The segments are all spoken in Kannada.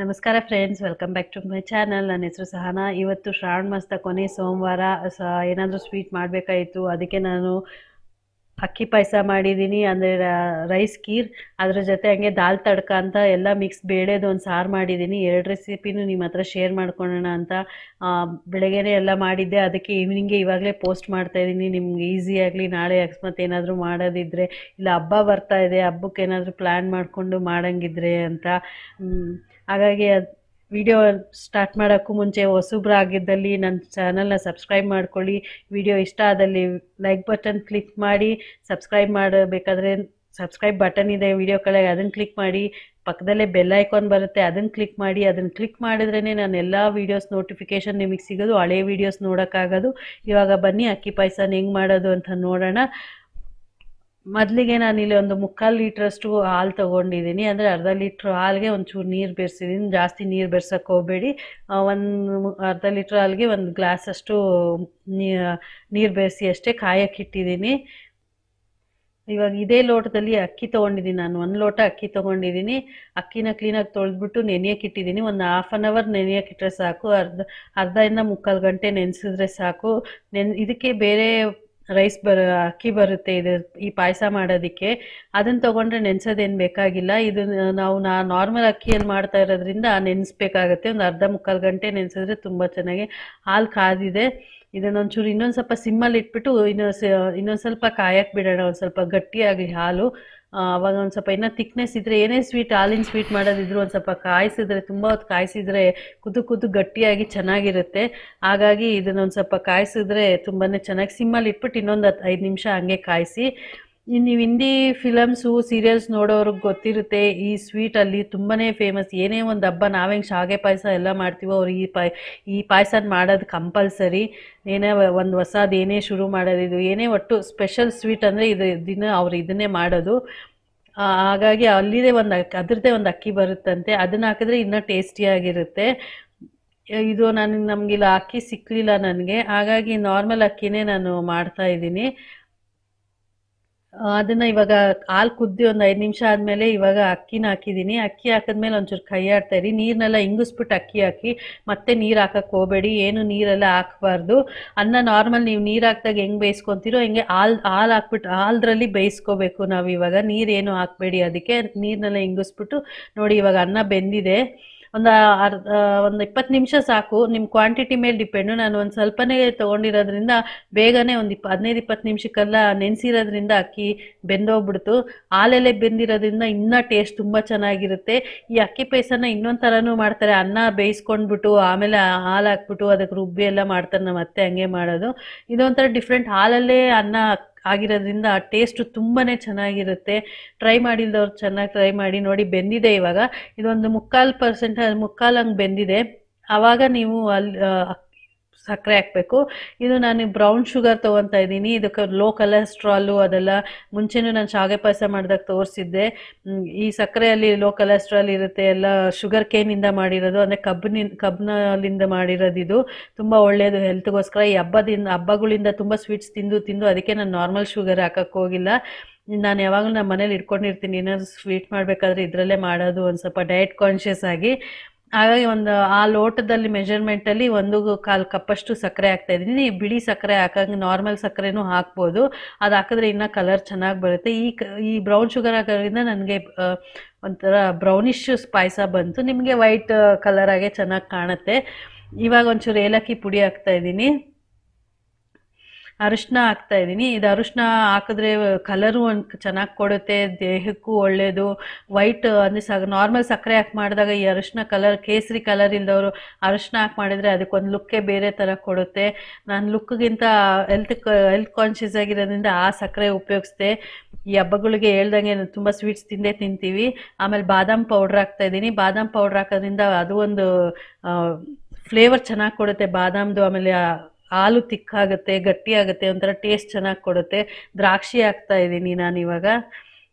ನಮಸ್ಕಾರ friends welcome back to my channel ನನ್ನ ಹೆಸರು ಸಹನಾ ಇವತ್ತು ಶ್ರಾವಣ ಮಾಸದ ಕೊನೆ ಸೋಮವಾರ ಏನಾದರೂ ಸ್ವೀಟ್ ಮಾಡಬೇಕಾಯಿತು ಅದಕ್ಕೆ ನಾನು ಅಕ್ಕಿ ಪಾಯಸ ಮಾಡಿದ್ದೀನಿ ಅಂದರೆ ರೈಸ್ ಖೀರ್ ಅದ್ರ ಜೊತೆ ಹಂಗೆ ದಾಲ್ ತಡ್ಕ ಅಂತ ಎಲ್ಲ ಮಿಕ್ಸ್ ಬೇಳೆದು ಒಂದು ಸಾರು ಮಾಡಿದ್ದೀನಿ ಎರಡು ರೆಸಿಪಿನೂ ನಿಮ್ಮ ಹತ್ರ ಶೇರ್ ಮಾಡ್ಕೊಳ್ಳೋಣ ಅಂತ ಬೆಳಗ್ಗೆನೇ ಎಲ್ಲ ಮಾಡಿದ್ದೆ ಅದಕ್ಕೆ ಈವ್ನಿಂಗೇ ಇವಾಗಲೇ ಪೋಸ್ಟ್ ಮಾಡ್ತಾಯಿದ್ದೀನಿ ನಿಮ್ಗೆ ಈಸಿಯಾಗಲಿ ನಾಳೆ ಅಕಸ್ಮಾತ್ ಏನಾದರೂ ಮಾಡೋದಿದ್ರೆ ಇಲ್ಲ ಹಬ್ಬ ಬರ್ತಾ ಇದೆ ಹಬ್ಬಕ್ಕೆ ಏನಾದರೂ ಪ್ಲ್ಯಾನ್ ಮಾಡಿಕೊಂಡು ಮಾಡೋಂಗಿದ್ರೆ ಅಂತ ಹಾಗಾಗಿ ಅದು ವಿಡಿಯೋ ಸ್ಟಾರ್ಟ್ ಮಾಡೋಕ್ಕೂ ಮುಂಚೆ ಆಗಿದ್ದಲ್ಲಿ ನನ್ನ ಚಾನಲ್ನ ಸಬ್ಸ್ಕ್ರೈಬ್ ಮಾಡ್ಕೊಳ್ಳಿ ವಿಡಿಯೋ ಇಷ್ಟ ಆದಲ್ಲಿ ಲೈಕ್ ಬಟನ್ ಕ್ಲಿಕ್ ಮಾಡಿ ಸಬ್ಸ್ಕ್ರೈಬ್ ಮಾಡಬೇಕಾದ್ರೆ ಸಬ್ಸ್ಕ್ರೈಬ್ ಬಟನ್ ಇದೆ ವಿಡಿಯೋ ಕೆಳಗೆ ಅದನ್ನು ಕ್ಲಿಕ್ ಮಾಡಿ ಪಕ್ಕದಲ್ಲೇ ಬೆಲ್ ಐಕಾನ್ ಬರುತ್ತೆ ಅದನ್ನು ಕ್ಲಿಕ್ ಮಾಡಿ ಅದನ್ನು ಕ್ಲಿಕ್ ಮಾಡಿದ್ರೇ ನಾನು ಎಲ್ಲ ವೀಡಿಯೋಸ್ ನೋಟಿಫಿಕೇಷನ್ ನಿಮಗೆ ಸಿಗೋದು ಹಳೆ ವೀಡಿಯೋಸ್ ನೋಡೋಕ್ಕಾಗೋದು ಇವಾಗ ಬನ್ನಿ ಅಕ್ಕಿ ಪಾಯಸನ ಹೆಂಗೆ ಮಾಡೋದು ಅಂತ ನೋಡೋಣ ಮೊದಲಿಗೆ ಇಲ್ಲಿ ಒಂದು ಮುಕ್ಕಾಲು ಲೀಟ್ರಷ್ಟು ಹಾಲು ತೊಗೊಂಡಿದ್ದೀನಿ ಅಂದರೆ ಅರ್ಧ ಲೀಟ್ರ್ ಹಾಲಿಗೆ ಒಂಚೂರು ನೀರು ಬೆರೆಸಿದ್ದೀನಿ ಜಾಸ್ತಿ ನೀರು ಬೆರ್ಸೋಕ್ಕೆ ಹೋಗಬೇಡಿ ಒಂದು ಅರ್ಧ ಲೀಟ್ರ್ ಹಾಲಿಗೆ ಒಂದು ಗ್ಲಾಸಷ್ಟು ನೀರು ಬೆರೆಸಿ ಅಷ್ಟೇ ಕಾಯಕ್ಕೆ ಇಟ್ಟಿದ್ದೀನಿ ಇವಾಗ ಇದೇ ಲೋಟದಲ್ಲಿ ಅಕ್ಕಿ ತೊಗೊಂಡಿದ್ದೀನಿ ನಾನು ಒಂದು ಲೋಟ ಅಕ್ಕಿ ತೊಗೊಂಡಿದ್ದೀನಿ ಅಕ್ಕಿನ ಕ್ಲೀನಾಗಿ ತೊಳೆದ್ಬಿಟ್ಟು ನೆನೆಯೋಕೆ ಇಟ್ಟಿದ್ದೀನಿ ಒಂದು ಹಾಫ್ ಆನ್ ಅವರ್ ನೆನೆಯೋಕೆ ಇಟ್ಟರೆ ಸಾಕು ಅರ್ಧ ಅರ್ಧದಿಂದ ಮುಕ್ಕಾಲು ಗಂಟೆ ನೆನೆಸಿದ್ರೆ ಸಾಕು ನೆನ್ ಇದಕ್ಕೆ ಬೇರೆ ರೈಸ್ ಬರ ಅಕ್ಕಿ ಬರುತ್ತೆ ಇದು ಈ ಪಾಯಸ ಮಾಡೋದಕ್ಕೆ ಅದನ್ನು ತೊಗೊಂಡ್ರೆ ನೆನೆಸೋದೇನು ಬೇಕಾಗಿಲ್ಲ ಇದು ನಾವು ನಾ ನಾರ್ಮಲ್ ಅಕ್ಕಿಯನ್ನು ಮಾಡ್ತಾ ಇರೋದ್ರಿಂದ ನೆನೆಸ್ಬೇಕಾಗತ್ತೆ ಒಂದು ಅರ್ಧ ಮುಕ್ಕಾಲು ಗಂಟೆ ನೆನೆಸಿದ್ರೆ ತುಂಬ ಚೆನ್ನಾಗಿ ಹಾಲು ಕಾದಿದೆ ಇದನ್ನೊಂಚೂರು ಇನ್ನೊಂದು ಸ್ವಲ್ಪ ಸಿಮ್ಮಲ್ಲಿ ಇಟ್ಬಿಟ್ಟು ಇನ್ನೊಂದು ಇನ್ನೊಂದು ಸ್ವಲ್ಪ ಕಾಯಕ್ಕೆ ಬಿಡೋಣ ಒಂದು ಸ್ವಲ್ಪ ಗಟ್ಟಿಯಾಗಲಿ ಹಾಲು ಆವಾಗ ಒಂದು ಸ್ವಲ್ಪ ಇನ್ನೂ ತಿಕ್ನೆಸ್ ಇದ್ದರೆ ಏನೇ ಸ್ವೀಟ್ ಹಾಲಿನ ಸ್ವೀಟ್ ಮಾಡೋದಿದ್ರು ಒಂದು ಸ್ವಲ್ಪ ಕಾಯಿಸಿದ್ರೆ ತುಂಬ ಹೊತ್ತು ಕಾಯಿಸಿದ್ರೆ ಕುದು ಕುದು ಗಟ್ಟಿಯಾಗಿ ಚೆನ್ನಾಗಿರುತ್ತೆ ಹಾಗಾಗಿ ಇದನ್ನೊಂದು ಸ್ವಲ್ಪ ಕಾಯಿಸಿದ್ರೆ ತುಂಬಾ ಚೆನ್ನಾಗಿ ಸಿಮ್ಮಲ್ಲಿ ಇಟ್ಬಿಟ್ಟು ಇನ್ನೊಂದು ಹತ್ತು ಐದು ನಿಮಿಷ ಹಂಗೆ ಕಾಯಿಸಿ ನೀವು ಹಿಂದಿ ಫಿಲಮ್ಸು ಸೀರಿಯಲ್ಸ್ ನೋಡೋರಿಗೆ ಗೊತ್ತಿರುತ್ತೆ ಈ ಸ್ವೀಟಲ್ಲಿ ತುಂಬಾ ಫೇಮಸ್ ಏನೇ ಒಂದು ಹಬ್ಬ ನಾವು ಹೆಂಗೆ ಶಾವಿಗೆ ಪಾಯಸ ಎಲ್ಲ ಮಾಡ್ತೀವೋ ಅವ್ರು ಈ ಪಾಯ್ ಈ ಪಾಯಸನ ಮಾಡೋದು ಕಂಪಲ್ಸರಿ ಏನೇ ಒಂದು ಹೊಸದು ಏನೇ ಶುರು ಮಾಡೋದು ಇದು ಏನೇ ಒಟ್ಟು ಸ್ಪೆಷಲ್ ಸ್ವೀಟ್ ಅಂದರೆ ಇದು ದಿನ ಅವ್ರು ಇದನ್ನೇ ಮಾಡೋದು ಹಾಗಾಗಿ ಅಲ್ಲಿದೆ ಒಂದು ಅದ್ರದ್ದೇ ಒಂದು ಅಕ್ಕಿ ಬರುತ್ತಂತೆ ಅದನ್ನು ಹಾಕಿದ್ರೆ ಇನ್ನೂ ಟೇಸ್ಟಿಯಾಗಿರುತ್ತೆ ಇದು ನಾನು ನಮಗಿಲ್ಲ ಅಕ್ಕಿ ಸಿಕ್ಕಲಿಲ್ಲ ನನಗೆ ಹಾಗಾಗಿ ನಾರ್ಮಲ್ ಅಕ್ಕಿನೇ ನಾನು ಮಾಡ್ತಾ ಅದನ್ನ ಇವಾಗ ಹಾಲು ಕುದ್ದಿ ಒಂದು ಐದು ನಿಮಿಷ ಆದಮೇಲೆ ಇವಾಗ ಅಕ್ಕಿನ ಹಾಕಿದ್ದೀನಿ ಅಕ್ಕಿ ಹಾಕಿದ್ಮೇಲೆ ಒಂಚೂರು ಕೈ ಆಡ್ತಾ ಇರಿ ನೀರನ್ನೆಲ್ಲ ಇಂಗಿಸ್ಬಿಟ್ಟು ಅಕ್ಕಿ ಹಾಕಿ ಮತ್ತೆ ನೀರು ಹಾಕಕ್ಕೆ ಹೋಗಬೇಡಿ ಏನು ನೀರೆಲ್ಲ ಹಾಕಬಾರ್ದು ಅನ್ನ ನಾರ್ಮಲ್ ನೀವು ನೀರು ಹಾಕಿದಾಗ ಹೆಂಗೆ ಬೇಯಿಸ್ಕೊತೀರೋ ಹೆಂಗೆ ಹಾಲು ಹಾಲು ಹಾಕ್ಬಿಟ್ಟು ಹಾಲ್ದ್ರಲ್ಲಿ ಬೇಯಿಸ್ಕೋಬೇಕು ನಾವು ಇವಾಗ ನೀರೇನು ಹಾಕಬೇಡಿ ಅದಕ್ಕೆ ನೀರನ್ನೆಲ್ಲ ಇಂಗಿಸ್ಬಿಟ್ಟು ನೋಡಿ ಇವಾಗ ಅನ್ನ ಬೆಂದಿದೆ ಒಂದು ಅರ್ಧ ಒಂದು ಇಪ್ಪತ್ತು ನಿಮಿಷ ಸಾಕು ನಿಮ್ಮ ಕ್ವಾಂಟಿಟಿ ಮೇಲೆ ಡಿಪೆಂಡು ನಾನು ಒಂದು ಸ್ವಲ್ಪನೇ ತೊಗೊಂಡಿರೋದ್ರಿಂದ ಬೇಗನೆ ಒಂದು ಇಪ್ಪ ಹದಿನೈದು ಇಪ್ಪತ್ತು ನಿಮಿಷಕ್ಕೆಲ್ಲ ನೆನೆಸಿರೋದ್ರಿಂದ ಅಕ್ಕಿ ಬೆಂದೋಗ್ಬಿಡ್ತು ಹಾಲೆಲೆ ಬೆಂದಿರೋದ್ರಿಂದ ಇನ್ನೂ ಟೇಸ್ಟ್ ತುಂಬ ಚೆನ್ನಾಗಿರುತ್ತೆ ಈ ಅಕ್ಕಿ ಪಾಯಸನ ಇನ್ನೊಂದು ಥರನೂ ಮಾಡ್ತಾರೆ ಅನ್ನ ಬೇಯಿಸ್ಕೊಂಡ್ಬಿಟ್ಟು ಆಮೇಲೆ ಹಾಲು ಹಾಕ್ಬಿಟ್ಟು ಅದಕ್ಕೆ ರುಬ್ಬಿ ಎಲ್ಲ ಮಾಡ್ತಾರೆ ನಮ್ಮ ಅತ್ತೆ ಹಂಗೆ ಮಾಡೋದು ಇದೊಂಥರ ಡಿಫ್ರೆಂಟ್ ಹಾಲಲ್ಲೇ ಅನ್ನ ಆಗಿರೋದ್ರಿಂದ ಆ ಟೇಸ್ಟು ತುಂಬಾ ಚೆನ್ನಾಗಿರುತ್ತೆ ಟ್ರೈ ಮಾಡಿಲ್ಲದವ್ರು ಚೆನ್ನಾಗಿ ಟ್ರೈ ಮಾಡಿ ನೋಡಿ ಬೆಂದಿದೆ ಇವಾಗ ಇದೊಂದು ಮುಕ್ಕಾಲು ಪರ್ಸೆಂಟ್ ಮುಕ್ಕಾಲು ಹಂಗೆ ಬೆಂದಿದೆ ಆವಾಗ ನೀವು ಅಲ್ಲಿ ಸಕ್ಕರೆ ಹಾಕಬೇಕು ಇದು ನಾನು ಬ್ರೌನ್ ಶುಗರ್ ತೊಗೊತಾ ಇದ್ದೀನಿ ಇದಕ್ಕೆ ಲೋ ಕೊಲೆಸ್ಟ್ರಾಲು ಅದೆಲ್ಲ ಮುಂಚೆನೂ ನಾನು ಶಾವಿಗೆ ಪಾಯಸ ಮಾಡಿದಾಗ ತೋರಿಸಿದ್ದೆ ಈ ಸಕ್ಕರೆಯಲ್ಲಿ ಲೋ ಕೊಲೆಸ್ಟ್ರಾಲ್ ಇರುತ್ತೆ ಎಲ್ಲ ಶುಗರ್ ಕೇನಿಂದ ಮಾಡಿರೋದು ಅಂದರೆ ಕಬ್ಬಿನ ಕಬ್ಬಿನಲ್ಲಿಂದ ಮಾಡಿರೋದು ಇದು ತುಂಬ ಒಳ್ಳೆಯದು ಹೆಲ್ತ್ಗೋಸ್ಕರ ಈ ಹಬ್ಬದಿಂದ ಹಬ್ಬಗಳಿಂದ ತುಂಬ ಸ್ವೀಟ್ಸ್ ತಿಂದು ತಿಂದು ಅದಕ್ಕೆ ನಾನು ನಾರ್ಮಲ್ ಶುಗರ್ ಹಾಕಕ್ಕೆ ಹೋಗಿಲ್ಲ ನಾನು ಯಾವಾಗಲೂ ನಮ್ಮ ಮನೇಲಿ ಇಟ್ಕೊಂಡಿರ್ತೀನಿ ಏನಾದರೂ ಸ್ವೀಟ್ ಮಾಡಬೇಕಾದ್ರೆ ಇದರಲ್ಲೇ ಮಾಡೋದು ಒಂದು ಸ್ವಲ್ಪ ಡಯಟ್ ಕಾನ್ಷಿಯಸ್ ಆಗಿ ಹಾಗಾಗಿ ಒಂದು ಆ ಲೋಟದಲ್ಲಿ ಮೆಜರ್ಮೆಂಟಲ್ಲಿ ಒಂದು ಕಾಲು ಕಪ್ಪಷ್ಟು ಸಕ್ಕರೆ ಹಾಕ್ತಾ ಇದ್ದೀನಿ ಬಿಳಿ ಸಕ್ಕರೆ ಹಾಕಂಗೆ ನಾರ್ಮಲ್ ಸಕ್ಕರೆನೂ ಹಾಕ್ಬೋದು ಅದು ಹಾಕಿದ್ರೆ ಇನ್ನೂ ಕಲರ್ ಚೆನ್ನಾಗಿ ಬರುತ್ತೆ ಈ ಕ ಈ ಬ್ರೌನ್ ಶುಗರ್ ಹಾಕೋದ್ರಿಂದ ನನಗೆ ಒಂಥರ ಬ್ರೌನಿಶ್ ಪಾಯಸ ಬಂತು ನಿಮಗೆ ವೈಟ್ ಕಲರಾಗೆ ಚೆನ್ನಾಗಿ ಕಾಣುತ್ತೆ ಇವಾಗ ಒಂಚೂರು ಏಲಕ್ಕಿ ಪುಡಿ ಹಾಕ್ತಾ ಇದ್ದೀನಿ ಅರಿಶಿನ ಹಾಕ್ತಾ ಇದ್ದೀನಿ ಇದು ಅರಿಶಿನ ಹಾಕಿದ್ರೆ ಕಲರು ಒಂದು ಚೆನ್ನಾಗಿ ಕೊಡುತ್ತೆ ದೇಹಕ್ಕೂ ಒಳ್ಳೆಯದು ವೈಟ್ ಅಂದರೆ ಸ ನಾರ್ಮಲ್ ಸಕ್ಕರೆ ಹಾಕಿ ಮಾಡಿದಾಗ ಈ ಅರಿಶಿನ ಕಲರ್ ಕೇಸರಿ ಕಲರ್ ಇಲ್ಲದವರು ಅರಿಶಿನ ಹಾಕಿ ಮಾಡಿದರೆ ಅದಕ್ಕೊಂದು ಲುಕ್ಕೇ ಬೇರೆ ಥರ ಕೊಡುತ್ತೆ ನಾನು ಲುಕ್ಗಿಂತ ಹೆಲ್ತ್ ಹೆಲ್ತ್ ಕಾನ್ಷಿಯಸ್ ಆಗಿರೋದ್ರಿಂದ ಆ ಸಕ್ಕರೆ ಉಪಯೋಗಿಸ್ದೆ ಈ ಹಬ್ಬಗಳಿಗೆ ಹೇಳ್ದಂಗೆ ತುಂಬ ಸ್ವೀಟ್ಸ್ ತಿಂದೇ ತಿಂತೀವಿ ಆಮೇಲೆ ಬಾದಾಮ್ ಪೌಡ್ರ್ ಹಾಕ್ತಾ ಇದ್ದೀನಿ ಬಾದಾಮ್ ಪೌಡ್ರ್ ಹಾಕೋದ್ರಿಂದ ಅದು ಒಂದು ಫ್ಲೇವರ್ ಚೆನ್ನಾಗಿ ಕೊಡುತ್ತೆ ಬಾದಾಮ್ದು ಆಮೇಲೆ ಹಾಲು ತಿಕ್ಕಾಗುತ್ತೆ ಗಟ್ಟಿಯಾಗುತ್ತೆ ಒಂಥರ ಟೇಸ್ಟ್ ಚೆನ್ನಾಗಿ ಕೊಡುತ್ತೆ ದ್ರಾಕ್ಷಿ ಹಾಕ್ತಾ ಇದ್ದೀನಿ ನಾನು ಇವಾಗ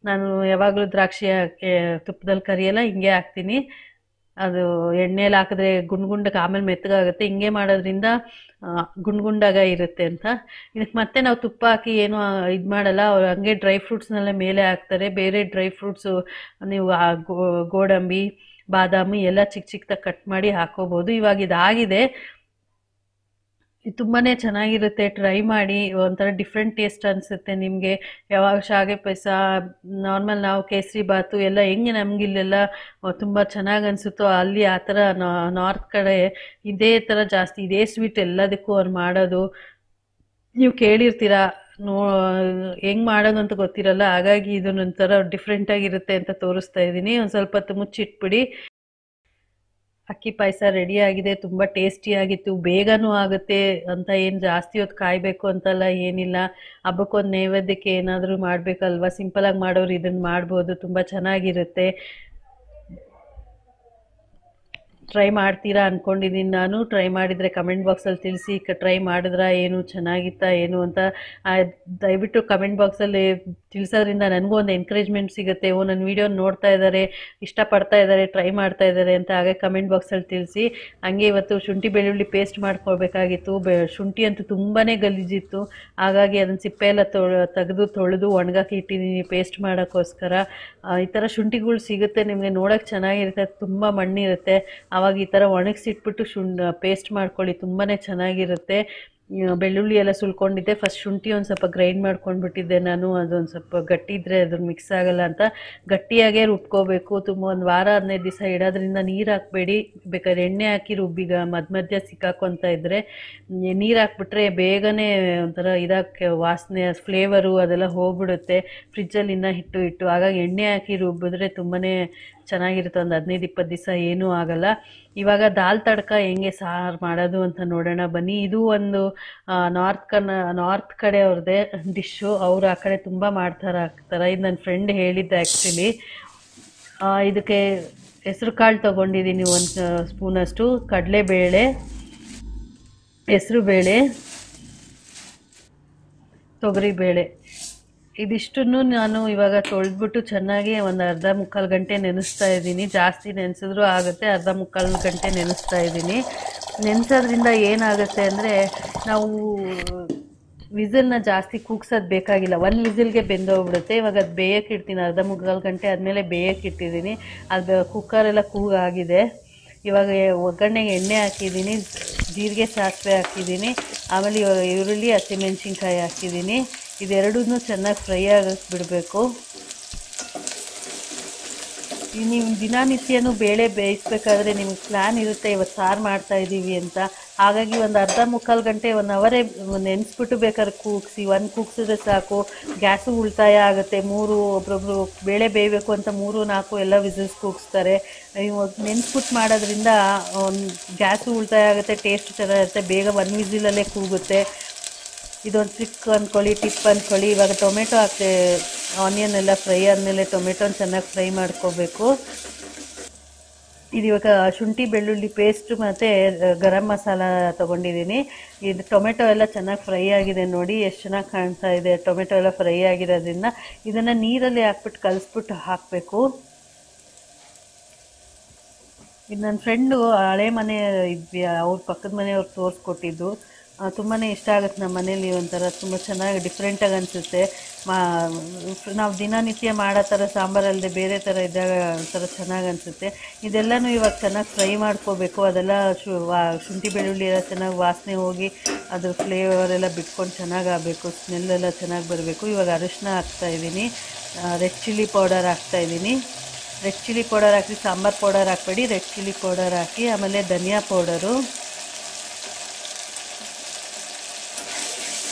ನಾನು ಯಾವಾಗಲೂ ದ್ರಾಕ್ಷಿ ಹಾಕಿ ತುಪ್ಪದಲ್ಲಿ ಕರಿಯಲ್ಲ ಹಿಂಗೆ ಹಾಕ್ತೀನಿ ಅದು ಎಣ್ಣೆಲಿ ಹಾಕಿದ್ರೆ ಗುಂಡ್ ಗುಂಡಕ್ಕೆ ಆಮೇಲೆ ಮೆತ್ತಗಾಗುತ್ತೆ ಹಿಂಗೆ ಮಾಡೋದ್ರಿಂದ ಗುಂಡ್ ಗುಂಡಾಗ ಇರುತ್ತೆ ಅಂತ ಇದಕ್ಕೆ ಮತ್ತೆ ನಾವು ತುಪ್ಪ ಹಾಕಿ ಏನು ಇದು ಮಾಡಲ್ಲ ಅವ್ರು ಹಂಗೆ ಡ್ರೈ ಫ್ರೂಟ್ಸ್ನೆಲ್ಲ ಮೇಲೆ ಹಾಕ್ತಾರೆ ಬೇರೆ ಡ್ರೈ ಫ್ರೂಟ್ಸು ನೀವು ಗೋಡಂಬಿ ಬಾದಾಮಿ ಎಲ್ಲ ಚಿಕ್ಕ ಚಿಕ್ಕದಾಗಿ ಕಟ್ ಮಾಡಿ ಹಾಕೋಬೋದು ಇವಾಗ ಇದಾಗಿದೆ ಇದು ತುಂಬಾ ಚೆನ್ನಾಗಿರುತ್ತೆ ಟ್ರೈ ಮಾಡಿ ಒಂಥರ ಡಿಫ್ರೆಂಟ್ ಟೇಸ್ಟ್ ಅನಿಸುತ್ತೆ ನಿಮಗೆ ಯಾವಾಗ ಶಾಗೆ ಪಾಯಸ ನಾರ್ಮಲ್ ನಾವು ಕೇಸರಿ ಬಾತು ಎಲ್ಲ ಹೆಂಗೆ ನಮ್ಗೆ ಇಲ್ಲೆಲ್ಲ ತುಂಬ ಚೆನ್ನಾಗಿ ಅನಿಸುತ್ತೋ ಅಲ್ಲಿ ಆ ಥರ ನಾರ್ತ್ ಕಡೆ ಇದೇ ಥರ ಜಾಸ್ತಿ ಇದೇ ಸ್ವೀಟ್ ಎಲ್ಲದಕ್ಕೂ ಅವ್ರು ಮಾಡೋದು ನೀವು ಕೇಳಿರ್ತೀರ ನೋ ಹೆಂಗೆ ಮಾಡೋದು ಅಂತ ಗೊತ್ತಿರಲ್ಲ ಹಾಗಾಗಿ ಇದನ್ನೊಂಥರ ಡಿಫ್ರೆಂಟಾಗಿರುತ್ತೆ ಅಂತ ತೋರಿಸ್ತಾ ಇದ್ದೀನಿ ಒಂದು ಸ್ವಲ್ಪ ಹೊತ್ತು ಮುಚ್ಚಿಟ್ಬಿಡಿ ಅಕ್ಕಿ ಪಾಯಸ ರೆಡಿ ಆಗಿದೆ ತುಂಬ ಟೇಸ್ಟಿಯಾಗಿತ್ತು ಬೇಗನೂ ಆಗುತ್ತೆ ಅಂತ ಏನು ಜಾಸ್ತಿ ಹೊತ್ತು ಕಾಯಬೇಕು ಅಂತಲ್ಲ ಏನಿಲ್ಲ ಹಬ್ಬಕ್ಕೊಂದು ನೈವೇದ್ಯಕ್ಕೆ ಏನಾದರೂ ಮಾಡಬೇಕಲ್ವ ಸಿಂಪಲಾಗಿ ಮಾಡೋರು ಇದನ್ನು ಮಾಡ್ಬೋದು ತುಂಬ ಚೆನ್ನಾಗಿರುತ್ತೆ ಟ್ರೈ ಮಾಡ್ತೀರಾ ಅಂದ್ಕೊಂಡಿದ್ದೀನಿ ನಾನು ಟ್ರೈ ಮಾಡಿದರೆ ಕಮೆಂಟ್ ಬಾಕ್ಸಲ್ಲಿ ತಿಳಿಸಿ ಟ್ರೈ ಮಾಡಿದ್ರಾ ಏನು ಚೆನ್ನಾಗಿತ್ತಾ ಏನು ಅಂತ ದಯವಿಟ್ಟು ಕಮೆಂಟ್ ಬಾಕ್ಸಲ್ಲಿ ತಿಳಿಸೋದ್ರಿಂದ ನನಗೂ ಒಂದು ಎನ್ಕರೇಜ್ಮೆಂಟ್ ಸಿಗುತ್ತೆ ಓ ನನ್ನ ವೀಡಿಯೋ ನೋಡ್ತಾ ಇದ್ದಾರೆ ಇಷ್ಟಪಡ್ತಾ ಇದ್ದಾರೆ ಟ್ರೈ ಮಾಡ್ತಾ ಇದ್ದಾರೆ ಅಂತ ಹಾಗೆ ಕಮೆಂಟ್ ಬಾಕ್ಸಲ್ಲಿ ತಿಳಿಸಿ ಹಂಗೆ ಇವತ್ತು ಶುಂಠಿ ಬೆಳ್ಳುಳ್ಳಿ ಪೇಸ್ಟ್ ಮಾಡ್ಕೊಳ್ಬೇಕಾಗಿತ್ತು ಬೆ ಶುಂಠಿ ಅಂತೂ ತುಂಬಾ ಗಲೀಜಿತ್ತು ಹಾಗಾಗಿ ಅದನ್ನು ಸಿಪ್ಪೆ ಎಲ್ಲ ತೆಗೆದು ತೊಳೆದು ಒಣಗಾಕಿ ಇಟ್ಟಿದ್ದೀನಿ ಪೇಸ್ಟ್ ಮಾಡೋಕ್ಕೋಸ್ಕರ ಈ ಥರ ಶುಂಠಿಗಳು ಸಿಗುತ್ತೆ ನಿಮಗೆ ನೋಡೋಕ್ಕೆ ಚೆನ್ನಾಗಿರುತ್ತೆ ತುಂಬ ಮಣ್ಣಿರುತ್ತೆ ಆವಾಗ ಈ ಥರ ಒಣಗಿಸಿಟ್ಬಿಟ್ಟು ಶುಂಠ ಪೇಸ್ಟ್ ಮಾಡ್ಕೊಳ್ಳಿ ತುಂಬಾ ಚೆನ್ನಾಗಿರುತ್ತೆ ಬೆಳ್ಳುಳ್ಳಿ ಎಲ್ಲ ಸುಲ್ಕೊಂಡಿದ್ದೆ ಫಸ್ಟ್ ಶುಂಠಿ ಒಂದು ಸ್ವಲ್ಪ ಗ್ರೈಂಡ್ ಮಾಡ್ಕೊಂಡ್ಬಿಟ್ಟಿದ್ದೆ ನಾನು ಅದೊಂದು ಸ್ವಲ್ಪ ಗಟ್ಟಿ ಇದ್ದರೆ ಮಿಕ್ಸ್ ಆಗಲ್ಲ ಅಂತ ಗಟ್ಟಿಯಾಗೇ ರುಬ್ಕೋಬೇಕು ತುಂಬ ಒಂದು ವಾರ ಹದಿನೈದು ದಿವಸ ಇಡೋದ್ರಿಂದ ನೀರು ಹಾಕಬೇಡಿ ಬೇಕಾದ್ರೆ ಎಣ್ಣೆ ಹಾಕಿ ರುಬ್ಬಿಗ ಮಧ್ಯ ಮಧ್ಯ ಸಿಕ್ಕಾಕೊತ ಇದ್ದರೆ ನೀರು ಹಾಕ್ಬಿಟ್ರೆ ಬೇಗನೆ ಒಂಥರ ಇದಕ್ಕೆ ವಾಸನೆ ಫ್ಲೇವರು ಅದೆಲ್ಲ ಹೋಗ್ಬಿಡುತ್ತೆ ಫ್ರಿಜ್ಜಲ್ಲಿ ಇನ್ನೂ ಹಿಟ್ಟು ಇಟ್ಟು ಹಾಗಾಗಿ ಎಣ್ಣೆ ಹಾಕಿ ರುಬ್ಬಿದ್ರೆ ತುಂಬಾ ಚೆನ್ನಾಗಿರುತ್ತೆ ಒಂದು ಹದಿನೈದು ಇಪ್ಪತ್ತು ದಿವಸ ಏನೂ ಆಗಲ್ಲ ಇವಾಗ ದಾಲ್ ತಡ್ಕ ಹೆಂಗೆ ಸಾರು ಮಾಡೋದು ಅಂತ ನೋಡೋಣ ಬನ್ನಿ ಇದು ಒಂದು ನಾರ್ತ್ ಕನ್ನ ನಾರ್ತ್ ಕಡೆ ಅವ್ರದ್ದೇ ಡಿಶ್ಶು ಅವರು ಆ ಕಡೆ ತುಂಬ ಮಾಡ್ತಾರೆ ಹಾಕ್ತಾರೆ ಇದು ನನ್ನ ಫ್ರೆಂಡ್ ಹೇಳಿದ್ದೆ ಆ್ಯಕ್ಚುಲಿ ಇದಕ್ಕೆ ಹೆಸರು ಕಾಳು ತೊಗೊಂಡಿದ್ದೀನಿ ಒಂದು ಸ್ಪೂನಷ್ಟು ಕಡಲೆಬೇಳೆ ಹೆಸರು ಬೇಳೆ ತೊಗರಿಬೇಳೆ ಇದಿಷ್ಟನ್ನು ನಾನು ಇವಾಗ ತೊಳೆದ್ಬಿಟ್ಟು ಚೆನ್ನಾಗಿ ಒಂದು ಅರ್ಧ ಮುಕ್ಕಾಲು ಗಂಟೆ ನೆನೆಸ್ತಾ ಇದ್ದೀನಿ ಜಾಸ್ತಿ ನೆನೆಸಿದ್ರೂ ಆಗುತ್ತೆ ಅರ್ಧ ಮುಕ್ಕಾಲು ಗಂಟೆ ನೆನೆಸ್ತಾ ಇದ್ದೀನಿ ನೆನೆಸೋದ್ರಿಂದ ಏನಾಗುತ್ತೆ ಅಂದರೆ ನಾವು ವಿಸಿಲ್ನ ಜಾಸ್ತಿ ಕೂಗ್ಸೋದು ಬೇಕಾಗಿಲ್ಲ ಒಂದು ವಿಸಿಲ್ಗೆ ಬೆಂದೋಗ್ಬಿಡುತ್ತೆ ಇವಾಗ ಅದು ಬೇಯಕ್ಕೆ ಇಡ್ತೀನಿ ಅರ್ಧ ಮುಕ್ಕಾಲು ಗಂಟೆ ಆದಮೇಲೆ ಬೇಯಕ್ಕೆ ಇಟ್ಟಿದ್ದೀನಿ ಅದು ಕುಕ್ಕರೆಲ್ಲ ಕೂಗಾಗಿದೆ ಇವಾಗ ಒಗ್ಗರಣೆಗೆ ಎಣ್ಣೆ ಹಾಕಿದ್ದೀನಿ ಜೀರಿಗೆ ಸಾಸಿವೆ ಹಾಕಿದ್ದೀನಿ ಆಮೇಲೆ ಇವಾಗ ಈರುಳ್ಳಿ ಹಸಿಮೆಣ್ಸಿನ್ಕಾಯಿ ಹಾಕಿದ್ದೀನಿ ಇದೆರಡೂ ಚೆನ್ನಾಗಿ ಫ್ರೈ ಆಗಕ್ಕೆ ಬಿಡಬೇಕು ನೀವು ದಿನನಿತ್ಯನೂ ಬೇಳೆ ಬೇಯಿಸ್ಬೇಕಾದ್ರೆ ನಿಮ್ಗೆ ಪ್ಲ್ಯಾನ್ ಇರುತ್ತೆ ಇವತ್ತು ಸಾರು ಮಾಡ್ತಾ ಇದ್ದೀವಿ ಅಂತ ಹಾಗಾಗಿ ಒಂದು ಅರ್ಧ ಮುಕ್ಕಾಲು ಗಂಟೆ ಒನ್ ಅವರೇ ನೆನೆಸ್ಬಿಟ್ಟು ಬೇಕಾದ್ರೆ ಕೂಗಿಸಿ ಒಂದು ಕೂಗ್ಸಿದ್ರೆ ಸಾಕು ಗ್ಯಾಸು ಉಳಿತಾಯ ಆಗುತ್ತೆ ಮೂರು ಒಬ್ರೊಬ್ರು ಬೇಳೆ ಬೇಯಬೇಕು ಅಂತ ಮೂರು ನಾಲ್ಕು ಎಲ್ಲ ವಿಸಿಲ್ಸ್ ಕೂಗಿಸ್ತಾರೆ ನೆನೆಸ್ಬಿಟ್ಟು ಮಾಡೋದ್ರಿಂದ ಒಂದು ಗ್ಯಾಸು ಉಳಿತಾಯ ಆಗುತ್ತೆ ಟೇಸ್ಟ್ ಚೆನ್ನಾಗಿರುತ್ತೆ ಬೇಗ ಒನ್ ವಿಸಿಲಲ್ಲೇ ಕೂಗುತ್ತೆ ಇದೊಂದು ಚಿಕ್ಕ ಅಂದ್ಕೊಳ್ಳಿ ಟಿಪ್ ಅಂದ್ಕೊಳ್ಳಿ ಇವಾಗ ಟೊಮೆಟೊ ಹಾಕಿ ಆನಿಯನ್ ಎಲ್ಲ ಫ್ರೈ ಆದಮೇಲೆ ಟೊಮೆಟೊನ ಚೆನ್ನಾಗಿ ಫ್ರೈ ಮಾಡ್ಕೋಬೇಕು ಇದಿವಾಗ ಶುಂಠಿ ಬೆಳ್ಳುಳ್ಳಿ ಪೇಸ್ಟ್ ಮತ್ತು ಗರಂ ಮಸಾಲ ತೊಗೊಂಡಿದ್ದೀನಿ ಇದು ಟೊಮೆಟೊ ಎಲ್ಲ ಚೆನ್ನಾಗಿ ಫ್ರೈ ಆಗಿದೆ ನೋಡಿ ಎಷ್ಟು ಚೆನ್ನಾಗಿ ಕಾಣ್ತಾ ಇದೆ ಟೊಮೆಟೊ ಎಲ್ಲ ಫ್ರೈ ಆಗಿರೋದ್ರಿಂದ ಇದನ್ನು ನೀರಲ್ಲಿ ಹಾಕ್ಬಿಟ್ಟು ಕಲಸ್ಬಿಟ್ಟು ಹಾಕಬೇಕು ಇದು ನನ್ನ ಫ್ರೆಂಡು ಹಳೆ ಮನೆ ಇದ್ವಿ ಅವ್ರ ಪಕ್ಕದ ಮನೆಯವ್ರು ತೋರಿಸ್ಕೊಟ್ಟಿದ್ದು ತುಂಬಾ ಇಷ್ಟ ಆಗುತ್ತೆ ನಮ್ಮ ಮನೇಲಿ ಒಂಥರ ತುಂಬ ಚೆನ್ನಾಗಿ ಡಿಫ್ರೆಂಟಾಗಿ ಅನಿಸುತ್ತೆ ಮಾ ನಾವು ದಿನನಿತ್ಯ ಮಾಡೋ ಥರ ಸಾಂಬಾರಲ್ಲದೆ ಬೇರೆ ಥರ ಇದ್ದಾಗ ಒಂಥರ ಚೆನ್ನಾಗಿ ಅನಿಸುತ್ತೆ ಇದೆಲ್ಲನೂ ಇವಾಗ ಚೆನ್ನಾಗಿ ಫ್ರೈ ಮಾಡ್ಕೋಬೇಕು ಅದೆಲ್ಲ ಶು ವಾ ಶುಂಠಿ ಬೆಳ್ಳುಳ್ಳಿ ಎಲ್ಲ ಚೆನ್ನಾಗಿ ವಾಸನೆ ಹೋಗಿ ಅದ್ರ ಫ್ಲೇವರ್ ಎಲ್ಲ ಬಿಟ್ಕೊಂಡು ಚೆನ್ನಾಗಿ ಆಗಬೇಕು ಸ್ಮೆಲ್ಲೆಲ್ಲ ಚೆನ್ನಾಗಿ ಬರಬೇಕು ಇವಾಗ ಅರಿಶಿನ ಹಾಕ್ತಾಯಿದ್ದೀನಿ ರೆಡ್ ಚಿಲ್ಲಿ ಪೌಡರ್ ಹಾಕ್ತಾಯಿದ್ದೀನಿ ರೆಡ್ ಚಿಲ್ಲಿ ಪೌಡರ್ ಹಾಕಿ ಸಾಂಬಾರು ಪೌಡರ್ ಹಾಕಬೇಡಿ ರೆಡ್ ಚಿಲ್ಲಿ ಪೌಡರ್ ಹಾಕಿ ಆಮೇಲೆ ಧನಿಯಾ ಪೌಡರು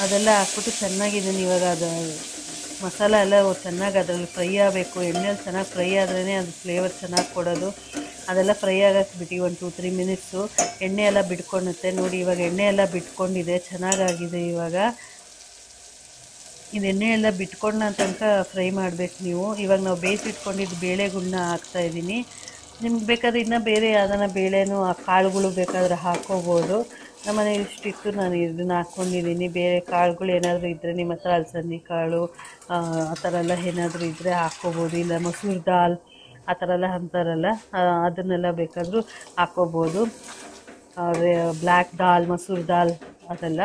ಅದೆಲ್ಲ ಹಾಕ್ಬಿಟ್ಟು ಚೆನ್ನಾಗಿದ್ದೀನಿ ಇವಾಗ ಅದು ಮಸಾಲ ಎಲ್ಲ ಚೆನ್ನಾಗಿ ಅದರಲ್ಲಿ ಫ್ರೈ ಆಗಬೇಕು ಎಣ್ಣೆಯಲ್ಲಿ ಚೆನ್ನಾಗಿ ಫ್ರೈ ಆದ್ರೇ ಅದು ಫ್ಲೇವರ್ ಚೆನ್ನಾಗಿ ಕೊಡೋದು ಅದೆಲ್ಲ ಫ್ರೈ ಆಗಕ್ಕೆ ಬಿಟ್ಟು ಒಂದು ಟೂ ತ್ರೀ ಮಿನಿಟ್ಸು ಎಣ್ಣೆ ಎಲ್ಲ ಬಿಟ್ಕೊಂಡುತ್ತೆ ನೋಡಿ ಇವಾಗ ಎಣ್ಣೆ ಎಲ್ಲ ಬಿಟ್ಕೊಂಡಿದೆ ಚೆನ್ನಾಗಾಗಿದೆ ಇವಾಗ ಇದು ಎಣ್ಣೆ ಎಲ್ಲ ಬಿಟ್ಕೊಂಡ ತನಕ ಫ್ರೈ ಮಾಡಬೇಕು ನೀವು ಇವಾಗ ನಾವು ಬೇಯಿಸಿಟ್ಕೊಂಡಿದ್ದು ಬೇಳೆಗಳನ್ನ ಹಾಕ್ತಾಯಿದ್ದೀನಿ ನಿಮ್ಗೆ ಬೇಕಾದ್ರೆ ಇನ್ನೂ ಬೇರೆ ಯಾವ್ದಾನ ಬೇಳೆನೂ ಆ ಕಾಳುಗಳು ಬೇಕಾದ್ರೆ ಹಾಕ್ಕೋಬೋದು ನಮ್ಮನೆ ಇಷ್ಟಿತ್ತು ನಾನು ಇದನ್ನ ಹಾಕ್ಕೊಂಡಿದ್ದೀನಿ ಬೇರೆ ಕಾಳುಗಳು ಏನಾದರೂ ಇದ್ದರೆ ನಿಮ್ಮ ಹತ್ರ ಅಲಸಂದಿ ಕಾಳು ಆ ಥರ ಎಲ್ಲ ಏನಾದರೂ ಇದ್ದರೆ ಹಾಕ್ಕೋಬೋದು ಇಲ್ಲ ಮೊಸರು ದಾಲ್ ಆ ಥರ ಎಲ್ಲ ಅಂತಾರಲ್ಲ ಅದನ್ನೆಲ್ಲ ಬೇಕಾದರೂ ಹಾಕ್ಕೋಬೋದು ಬ್ಲ್ಯಾಕ್ ದಾಲ್ ಮೊಸರು ದಾಲ್ ಅದೆಲ್ಲ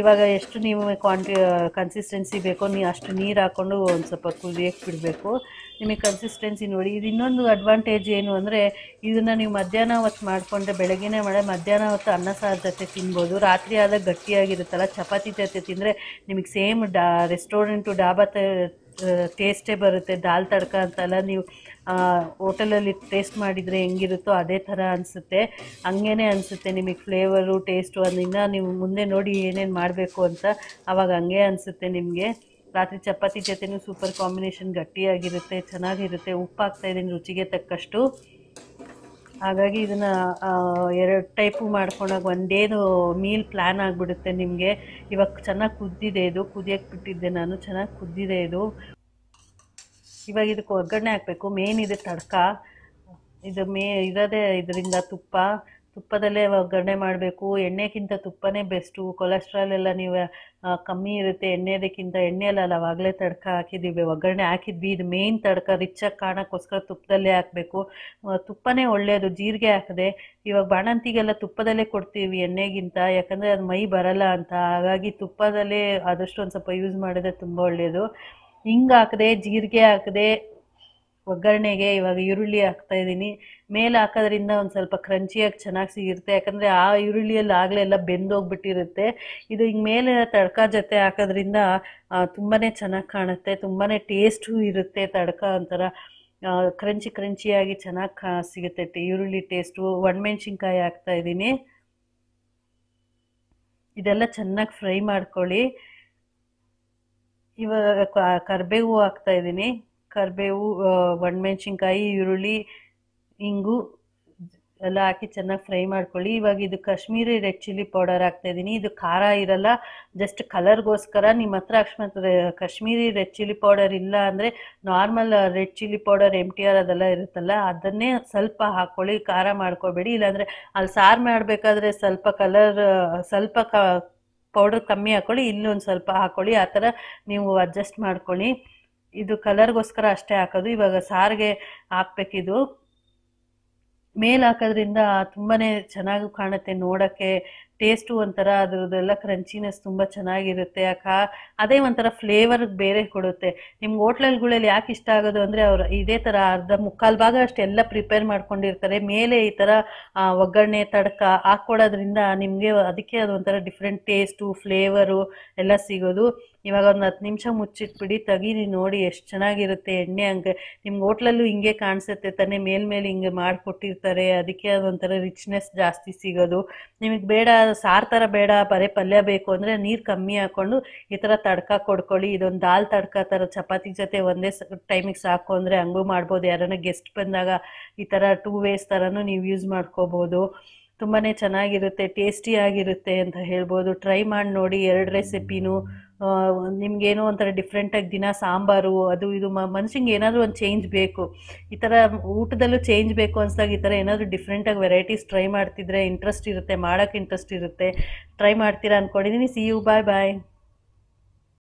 ಇವಾಗ ಎಷ್ಟು ನೀವು ಕ್ವಾಂಟಿ ಕನ್ಸಿಸ್ಟೆನ್ಸಿ ಬೇಕೋ ನೀ ಅಷ್ಟು ನೀರು ಹಾಕ್ಕೊಂಡು ಒಂದು ಸ್ವಲ್ಪ ಕುದಿಯಕ್ಕೆ ಬಿಡಬೇಕು ನಿಮಗೆ ಕನ್ಸಿಸ್ಟೆನ್ಸಿ ನೋಡಿ ಇದು ಇನ್ನೊಂದು ಅಡ್ವಾಂಟೇಜ್ ಏನು ಅಂದರೆ ಇದನ್ನು ನೀವು ಮಧ್ಯಾಹ್ನ ಹೊತ್ತು ಮಾಡಿಕೊಂಡ್ರೆ ಬೆಳಗ್ಗೆನೇ ಮಳೆ ಮಧ್ಯಾಹ್ನ ಹೊತ್ತು ಅನ್ನ ಸಾರು ಜೊತೆ ತಿನ್ಬೋದು ರಾತ್ರಿ ಆದಾಗ ಗಟ್ಟಿಯಾಗಿರುತ್ತಲ್ಲ ಚಪಾತಿ ಜೊತೆ ತಿಂದರೆ ನಿಮಗೆ ಸೇಮ್ ಡಾ ರೆಸ್ಟೋರೆಂಟು ಡಾಬಾ ಟೇಸ್ಟೇ ಬರುತ್ತೆ ದಾಲ್ ತಡ್ಕ ಅಂತಲ್ಲ ನೀವು ಹೋಟೆಲಲ್ಲಿ ಟೇಸ್ಟ್ ಮಾಡಿದರೆ ಹೆಂಗಿರುತ್ತೋ ಅದೇ ಥರ ಅನಿಸುತ್ತೆ ಹಂಗೇ ಅನಿಸುತ್ತೆ ನಿಮಗೆ ಫ್ಲೇವರು ಟೇಸ್ಟು ಅದನ್ನ ನೀವು ಮುಂದೆ ನೋಡಿ ಏನೇನು ಮಾಡಬೇಕು ಅಂತ ಆವಾಗ ಹಂಗೆ ಅನಿಸುತ್ತೆ ನಿಮಗೆ ರಾತ್ರಿ ಚಪಾತಿ ಜೊತೆನೂ ಸೂಪರ್ ಕಾಂಬಿನೇಷನ್ ಗಟ್ಟಿಯಾಗಿರುತ್ತೆ ಚೆನ್ನಾಗಿರುತ್ತೆ ಉಪ್ಪು ಇದ್ದೀನಿ ರುಚಿಗೆ ತಕ್ಕಷ್ಟು ಹಾಗಾಗಿ ಇದನ್ನು ಎರಡು ಟೈಪು ಮಾಡ್ಕೊಂಡಾಗ ಡೇದು ಮೀಲ್ ಪ್ಲ್ಯಾನ್ ಆಗಿಬಿಡುತ್ತೆ ನಿಮಗೆ ಇವಾಗ ಚೆನ್ನಾಗಿ ಕುದ್ದಿದೆ ಇದು ಕುದಿಯಕ್ಕೆ ಬಿಟ್ಟಿದ್ದೆ ನಾನು ಚೆನ್ನಾಗಿ ಕುದ್ದಿದೆ ಇದು ಇವಾಗ ಇದಕ್ಕೆ ಒಗ್ಗರಣೆ ಹಾಕಬೇಕು ಮೇನ್ ಇದು ತಡ್ಕ ಇದು ಮೇ ಇರೋದೇ ಇದರಿಂದ ತುಪ್ಪ ತುಪ್ಪದಲ್ಲೇ ಒಗ್ಗರಣೆ ಮಾಡಬೇಕು ಎಣ್ಣೆಗಿಂತ ತುಪ್ಪನೇ ಬೆಸ್ಟು ಕೊಲೆಸ್ಟ್ರಾಲ್ ಎಲ್ಲ ನೀವು ಕಮ್ಮಿ ಇರುತ್ತೆ ಎಣ್ಣೆದಕ್ಕಿಂತ ಎಣ್ಣೆಯಲ್ಲ ಅವಾಗಲೇ ತಡ್ಕ ಹಾಕಿದ್ದೀವಿ ಒಗ್ಗರಣೆ ಹಾಕಿದ್ವಿ ಇದು ಮೇಯ್ನ್ ತಡ್ಕ ರಿಚ್ಚಾಗಿ ಕಾಣೋಕ್ಕೋಸ್ಕರ ತುಪ್ಪದಲ್ಲೇ ಹಾಕಬೇಕು ತುಪ್ಪನೇ ಒಳ್ಳೆಯದು ಜೀರಿಗೆ ಹಾಕದೆ ಇವಾಗ ಬಾಣಂತಿಗೆಲ್ಲ ತುಪ್ಪದಲ್ಲೇ ಕೊಡ್ತೀವಿ ಎಣ್ಣೆಗಿಂತ ಯಾಕಂದರೆ ಅದು ಮೈ ಬರಲ್ಲ ಅಂತ ಹಾಗಾಗಿ ತುಪ್ಪದಲ್ಲೇ ಆದಷ್ಟು ಒಂದು ಸ್ವಲ್ಪ ಯೂಸ್ ಮಾಡಿದ್ರೆ ತುಂಬ ಒಳ್ಳೆಯದು ಹಿಂಗೆ ಹಾಕದೆ ಜೀರಿಗೆ ಹಾಕದೆ ಒಗ್ಗರಣೆಗೆ ಇವಾಗ ಈರುಳ್ಳಿ ಹಾಕ್ತಾ ಇದ್ದೀನಿ ಮೇಲೆ ಹಾಕೋದ್ರಿಂದ ಒಂದು ಸ್ವಲ್ಪ ಕ್ರಂಚಿಯಾಗಿ ಚೆನ್ನಾಗಿ ಸಿಗುತ್ತೆ ಯಾಕಂದರೆ ಆ ಈರುಳ್ಳಿಯಲ್ಲಿ ಆಗಲೇ ಎಲ್ಲ ಬೆಂದೋಗ್ಬಿಟ್ಟಿರುತ್ತೆ ಇದು ಹಿಂಗೆ ಮೇಲೆ ತಡ್ಕ ಜೊತೆ ಹಾಕೋದ್ರಿಂದ ತುಂಬಾ ಚೆನ್ನಾಗಿ ಕಾಣುತ್ತೆ ತುಂಬಾ ಟೇಸ್ಟು ಇರುತ್ತೆ ತಡ್ಕ ಒಂಥರ ಕ್ರಂಚಿ ಕ್ರಂಚಿಯಾಗಿ ಚೆನ್ನಾಗಿ ಕಾ ಸಿಗುತ್ತೆ ಈರುಳ್ಳಿ ಟೇಸ್ಟು ಒಣಮೆಣ್ಸಿನ್ಕಾಯಿ ಇದ್ದೀನಿ ಇದೆಲ್ಲ ಚೆನ್ನಾಗಿ ಫ್ರೈ ಮಾಡ್ಕೊಳ್ಳಿ ಇವಾಗ ಹಾಕ್ತಾ ಇದ್ದೀನಿ ಕರಿಬೇವು ಒಣಮೆಣ್ಸಿನ್ಕಾಯಿ ಈರುಳ್ಳಿ ಇಂಗು ಎಲ್ಲ ಹಾಕಿ ಚೆನ್ನಾಗಿ ಫ್ರೈ ಮಾಡ್ಕೊಳ್ಳಿ ಇವಾಗ ಇದು ಕಾಶ್ಮೀರಿ ರೆಡ್ ಚಿಲ್ಲಿ ಪೌಡರ್ ಹಾಕ್ತಾಯಿದ್ದೀನಿ ಇದು ಖಾರ ಇರಲ್ಲ ಜಸ್ಟ್ ಕಲರ್ಗೋಸ್ಕರ ನಿಮ್ಮ ಹತ್ರ ಅಕಸ್ಮಾತ್ ಕಾಶ್ಮೀರಿ ರೆಡ್ ಚಿಲ್ಲಿ ಪೌಡರ್ ಇಲ್ಲ ಅಂದರೆ normal red chilli powder M T R ಅದೆಲ್ಲ ಇರುತ್ತಲ್ಲ ಅದನ್ನೇ ಸ್ವಲ್ಪ ಹಾಕ್ಕೊಳ್ಳಿ ಖಾರ ಮಾಡ್ಕೊಬೇಡಿ ಇಲ್ಲಾಂದರೆ ಅಲ್ಲಿ ಸಾರು ಮಾಡಬೇಕಾದ್ರೆ ಸ್ವಲ್ಪ ಕಲರ್ ಸ್ವಲ್ಪ ಕ ಪೌಡರ್ ಕಮ್ಮಿ ಹಾಕ್ಕೊಳ್ಳಿ ಇಲ್ಲೊಂದು ಸ್ವಲ್ಪ ಹಾಕ್ಕೊಳ್ಳಿ ಆ ಥರ ನೀವು ಅಡ್ಜಸ್ಟ್ ಮಾಡ್ಕೊಳ್ಳಿ ಇದು ಕಲರ್ಗೋಸ್ಕರ ಅಷ್ಟೇ ಹಾಕೋದು ಇವಾಗ ಸಾರಿಗೆ ಹಾಕ್ಬೇಕಿದು ಮೇಲೆ ಹಾಕೋದ್ರಿಂದ ತುಂಬಾ ಚೆನ್ನಾಗಿ ಕಾಣುತ್ತೆ ನೋಡೋಕ್ಕೆ ಟೇಸ್ಟು ಒಂಥರ ಅದರದ್ದೆಲ್ಲ ಕ್ರಂಚಿನೆಸ್ ತುಂಬ ಚೆನ್ನಾಗಿರುತ್ತೆ ಆ ಕಾ ಅದೇ ಒಂಥರ ಫ್ಲೇವರ್ ಬೇರೆ ಕೊಡುತ್ತೆ ನಿಮ್ಗೆ ಹೋಟ್ಲಲ್ಗಳಲ್ಲಿ ಯಾಕೆ ಇಷ್ಟ ಆಗೋದು ಅಂದರೆ ಅವರು ಇದೇ ಥರ ಅರ್ಧ ಮುಕ್ಕಾಲು ಭಾಗ ಅಷ್ಟೆಲ್ಲ ಪ್ರಿಪೇರ್ ಮಾಡ್ಕೊಂಡಿರ್ತಾರೆ ಮೇಲೆ ಈ ಥರ ಒಗ್ಗರಣೆ ತಡಕ ಹಾಕ್ಕೊಡೋದ್ರಿಂದ ನಿಮಗೆ ಅದಕ್ಕೆ ಅದು ಒಂಥರ ಡಿಫ್ರೆಂಟ್ ಟೇಸ್ಟು ಫ್ಲೇವರು ಎಲ್ಲ ಸಿಗೋದು ಇವಾಗ ಒಂದು ಹತ್ತು ನಿಮಿಷ ಮುಚ್ಚಿಟ್ಬಿಡಿ ತಗೀರಿ ನೋಡಿ ಎಷ್ಟು ಚೆನ್ನಾಗಿರುತ್ತೆ ಎಣ್ಣೆ ಹಂಗೆ ನಿಮ್ಗೆ ಹೋಟ್ಲಲ್ಲೂ ಹಿಂಗೆ ಕಾಣಿಸುತ್ತೆ ತಾನೇ ಮೇಲ್ಮೇಲೆ ಹಿಂಗೆ ಮಾಡಿಕೊಟ್ಟಿರ್ತಾರೆ ಅದಕ್ಕೆ ಅದೊಂಥರ ರಿಚ್ನೆಸ್ ಜಾಸ್ತಿ ಸಿಗೋದು ನಿಮಗೆ ಬೇಡ ಸಾರು ಥರ ಬೇಡ ಬರೀ ಪಲ್ಯ ಬೇಕು ಅಂದರೆ ನೀರು ಕಮ್ಮಿ ಹಾಕ್ಕೊಂಡು ಈ ಥರ ತಡ್ಕ ಕೊಡ್ಕೊಳ್ಳಿ ಇದೊಂದು ದಾಲ್ ತಡ್ಕ ಥರ ಚಪಾತಿ ಜೊತೆ ಒಂದೇ ಟೈಮಿಗೆ ಸಾಕು ಅಂದರೆ ಹಂಗೂ ಮಾಡ್ಬೋದು ಯಾರನ್ನ ಗೆಸ್ಟ್ ಬಂದಾಗ ಈ ಥರ ಟೂ ವೇಸ್ ಥರನೂ ನೀವು ಯೂಸ್ ಮಾಡ್ಕೋಬೋದು ತುಂಬಾ ಚೆನ್ನಾಗಿರುತ್ತೆ ಟೇಸ್ಟಿಯಾಗಿರುತ್ತೆ ಅಂತ ಹೇಳ್ಬೋದು ಟ್ರೈ ಮಾಡಿ ನೋಡಿ ಎರಡು ರೆಸಿಪಿನೂ ನಿಮ್ಗೇನೋ ಒಂಥರ ಡಿಫ್ರೆಂಟಾಗಿ ದಿನ ಸಾಂಬಾರು ಅದು ಇದು ಮನುಷ್ಯಂಗೆ ಏನಾದರೂ ಒಂದು ಚೇಂಜ್ ಬೇಕು ಈ ಥರ ಊಟದಲ್ಲೂ ಚೇಂಜ್ ಬೇಕು ಅನ್ಸಿದಾಗ ಈ ಥರ ಏನಾದರೂ ಡಿಫ್ರೆಂಟಾಗಿ ವೆರೈಟೀಸ್ ಟ್ರೈ ಮಾಡ್ತಿದ್ರೆ ಇಂಟ್ರೆಸ್ಟ್ ಇರುತ್ತೆ ಮಾಡೋಕ್ಕೆ ಇಂಟ್ರೆಸ್ಟ್ ಇರುತ್ತೆ ಟ್ರೈ ಮಾಡ್ತೀರಾ ಅಂದ್ಕೊಂಡಿದ್ದೀನಿ ಸಿ ಯು ಬಾಯ್ ಬಾಯ್